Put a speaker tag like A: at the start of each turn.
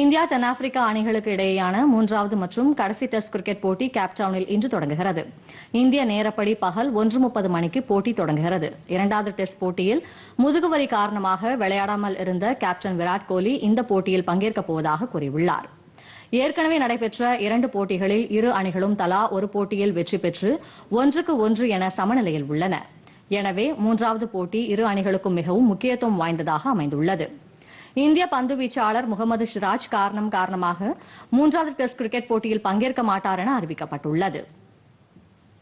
A: India தென்னாப்பிரிக்கா அணிகளுக்கு இடையேயான மூன்றாவது மற்றும் கடைசி டெஸ்ட் கிரிக்கெட் போட்டி கேப்டவுனில் இன்று தொடங்குகிறது இந்திய நேரப்படி பகல் ஒன்று முப்பது மணிக்கு போட்டி தொடங்குகிறது இரண்டாவது டெஸ்ட் போட்டியில் முதுகுவலி காரணமாக விளையாடாமல் இருந்த கேப்டன் விராட் கோலி இந்த போட்டியில் பங்கேற்கப் போவதாக கூறியுள்ளார் ஏற்கனவே நடைபெற்ற இரண்டு போட்டிகளில் இரு அணிகளும் தலா ஒரு போட்டியில் வெற்றி பெற்று ஒன்றுக்கு ஒன்று என சமநிலையில் உள்ளன எனவே மூன்றாவது போட்டி இரு அணிகளுக்கும் மிகவும் முக்கியத்துவம் வாய்ந்ததாக அமைந்துள்ளது இந்திய பந்து வீச்சாளர் முகமது ஷிராஜ் காரணம் காரணமாக மூன்றாவது டெஸ்ட் கிரிக்கெட் போட்டியில் பங்கேற்க மாட்டார் என அறிவிக்கப்பட்டுள்ளது